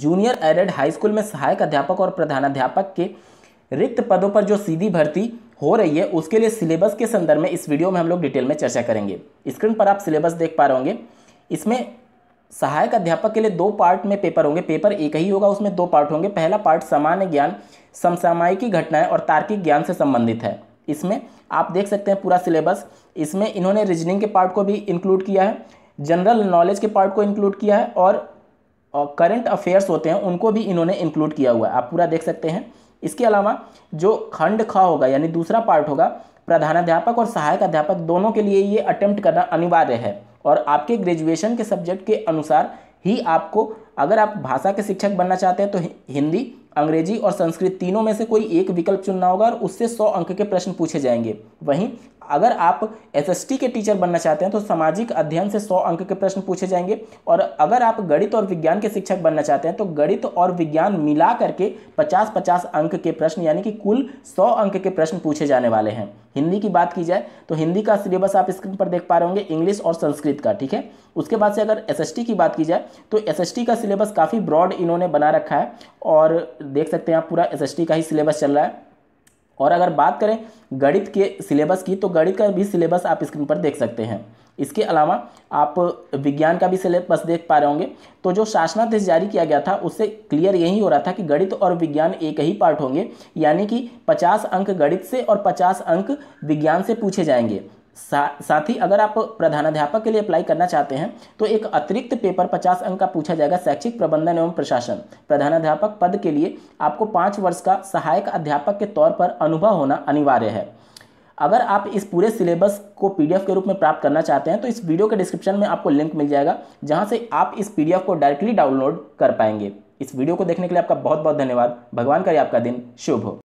junior added high school में सहायक अध्यापक और प्रधानाध्यापक के रिक्त पदों पर जो सीधी भर्ती हो रही है उसके लिए सिलेबस के संदर्भ में इस वीडियो में हम लोग डिटेल में चर्चा करेंगे स्क्रीन पर आप सिलेबस देख पा रहे होंगे इसमें सहायक अध्यापक के लिए दो पार्ट में पेपर होंगे पेपर एक ही होगा उसमें दो पार्ट होंगे पहला पार्ट सामान्य ज्ञान समसामायिकी घटनाएं और तार्किक ज्ञान से संबंधित है इसमें आप देख सकते हैं पूरा सिलेबस इसमें इन्होंने रीजनिंग के पार्ट को भी इंक्लूड किया है जनरल नॉलेज के पार्ट को इंक्लूड किया है और करंट अफेयर्स होते हैं उनको भी इन्होंने इंक्लूड किया हुआ है आप पूरा देख सकते हैं इसके अलावा जो खंड खा होगा यानी दूसरा पार्ट होगा प्रधानाध्यापक और सहायक अध्यापक दोनों के लिए ये अटेम्प्ट करना अनिवार्य है और आपके ग्रेजुएशन के सब्जेक्ट के अनुसार ही आपको अगर आप भाषा के शिक्षक बनना चाहते हैं तो हिंदी अंग्रेजी और संस्कृत तीनों में से कोई एक विकल्प चुनना होगा और उससे सौ अंक के प्रश्न पूछे जाएंगे वहीं अगर आप एसएसटी के टीचर बनना चाहते हैं तो सामाजिक अध्ययन से सौ अंक के प्रश्न पूछे जाएंगे और अगर आप गणित और विज्ञान के शिक्षक बनना चाहते हैं तो गणित और विज्ञान मिला करके पचास पचास अंक के प्रश्न यानी कि कुल सौ अंक के प्रश्न पूछे जाने वाले हैं हिंदी की बात की जाए तो हिंदी का सिलेबस आप स्क्रीन पर देख पा रहे होंगे इंग्लिश और संस्कृत का ठीक है उसके बाद से अगर एस की बात की जाए तो एस का सिलेबस काफ़ी ब्रॉड इन्होंने बना रखा है और देख सकते हैं आप पूरा एस का ही सिलेबस चल रहा है और अगर बात करें गणित के सिलेबस की तो गणित का भी सिलेबस आप स्क्रीन पर देख सकते हैं इसके अलावा आप विज्ञान का भी सिलेबस देख पा रहे होंगे तो जो शासनादेश जारी किया गया था उससे क्लियर यही हो रहा था कि गणित और विज्ञान एक ही पार्ट होंगे यानी कि 50 अंक गणित से और 50 अंक विज्ञान से पूछे जाएंगे सा, साथ ही अगर आप प्रधानाध्यापक के लिए अप्लाई करना चाहते हैं तो एक अतिरिक्त पेपर 50 अंक का पूछा जाएगा शैक्षिक प्रबंधन एवं प्रशासन प्रधानाध्यापक पद के लिए आपको पाँच वर्ष का सहायक अध्यापक के तौर पर अनुभव होना अनिवार्य है अगर आप इस पूरे सिलेबस को पीडीएफ के रूप में प्राप्त करना चाहते हैं तो इस वीडियो के डिस्क्रिप्शन में आपको लिंक मिल जाएगा जहां से आप इस पीडीएफ को डायरेक्टली डाउनलोड कर पाएंगे इस वीडियो को देखने के लिए आपका बहुत बहुत धन्यवाद भगवान करे आपका दिन शुभ हो